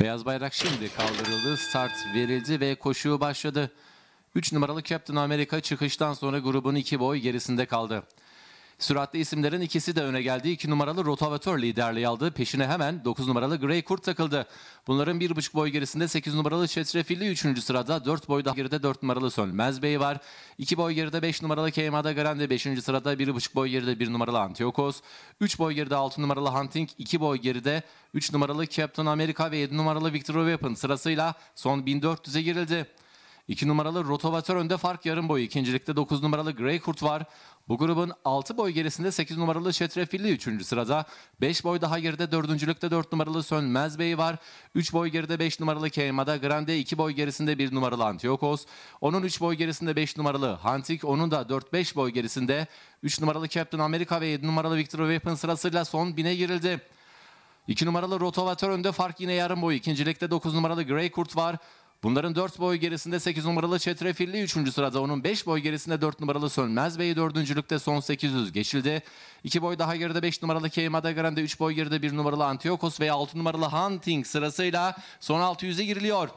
Beyaz bayrak şimdi kaldırıldı. Start verildi ve koşu başladı. 3 numaralı Captain America çıkıştan sonra grubun iki boy gerisinde kaldı. Süratli isimlerin ikisi de öne geldiği 2 numaralı rotavatör liderliği aldı. Peşine hemen 9 numaralı Grey Kurt takıldı. Bunların bir buçuk boy gerisinde 8 numaralı Çetrefilli 3. sırada 4 boy daha geride 4 numaralı Sönmez Bey var. 2 boy geride 5 numaralı Keymada Garande 5. sırada bir buçuk boy geride 1 numaralı Antiokos. 3 boy geride 6 numaralı Hunting 2 boy geride 3 numaralı Captain America ve 7 numaralı Victor Weapon sırasıyla son 1400'e girildi. 2 numaralı rotovator önde fark yarım boyu. İkincilikte 9 numaralı Grey Kurt var. Bu grubun 6 boy gerisinde 8 numaralı Çetrefilli 3. sırada. 5 boy daha geride lükte 4 numaralı Sönmez Bey var. 3 boy geride 5 numaralı Keymada Grande. 2 boy gerisinde 1 numaralı Antiochos. Onun 3 boy gerisinde 5 numaralı Hantik. Onun da 4-5 boy gerisinde 3 numaralı Captain America ve 7 numaralı Victor Weapon sırasıyla son bine girildi. 2 numaralı rotovator önde fark yine yarım boy. İkincilikte 9 numaralı Grey Kurt var. Bunların 4 boy gerisinde 8 numaralı Çetrefilli 3. sırada onun 5 boy gerisinde 4 numaralı Sönmez Bey 4.lükte son 800 geçildi. 2 boy daha geride 5 numaralı Keymada Grande 3 boy geride 1 numaralı Antiokos ve 6 numaralı Hunting sırasıyla son 600'e giriliyor.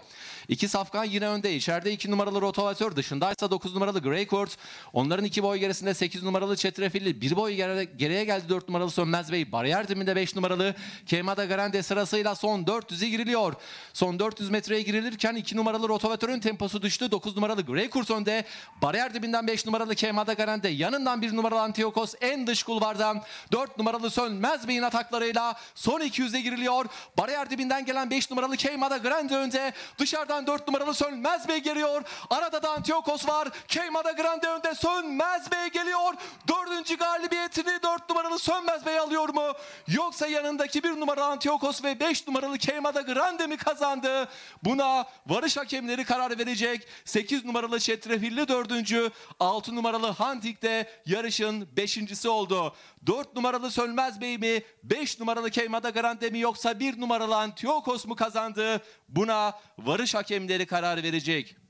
İki safkan yine önde. İçeride 2 numaralı rotovatör dışındaysa 9 numaralı Greycourt. Onların 2 boy gerisinde 8 numaralı Çetrefilli 1 boy geriye geldi 4 numaralı Sönmez Bey. Bariyer dibinde 5 numaralı Keymada Grande sırasıyla son 400'e giriliyor. Son 400 metreye girilirken 2 2 numaralı rotavatörün temposu düştü. 9 numaralı Greykurs önde. Bariyer dibinden 5 numaralı Kemada Garende. Yanından 1 numaralı Antiokos en dış kulvardan. 4 numaralı Sönmez Bey'in ataklarıyla son 200'e giriliyor. Bariyer dibinden gelen 5 numaralı Keymada Grande önde. Dışarıdan 4 numaralı Sönmez Bey geliyor. Arada da Antiokos var. Keymada Grande önde. Sönmez Bey geliyor. 4. galibiyetini 4 numaralı Sönmez Bey alıyor mu? Yoksa yanındaki 1 numaralı Antiokos ve 5 numaralı Keymada Grande mi kazandı? Buna var yarış hakemleri karar verecek. 8 numaralı Çetrefilli dördüncü, 6 numaralı Hantik de yarışın beşincisi oldu. 4 numaralı Sönmez Bey mi, 5 numaralı Keymada Grande mi yoksa 1 numaralı Antiokos mu kazandı? Buna varış hakemleri karar verecek.